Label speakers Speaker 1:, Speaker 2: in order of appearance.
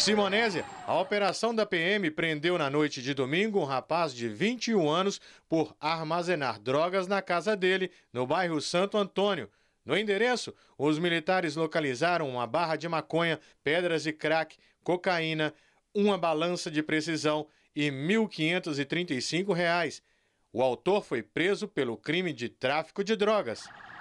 Speaker 1: Simonésia, a operação da PM prendeu na noite de domingo um rapaz de 21 anos por armazenar drogas na casa dele, no bairro Santo Antônio. No endereço, os militares localizaram uma barra de maconha, pedras de crack, cocaína, uma balança de precisão e R$ 1.535. Reais. O autor foi preso pelo crime de tráfico de drogas.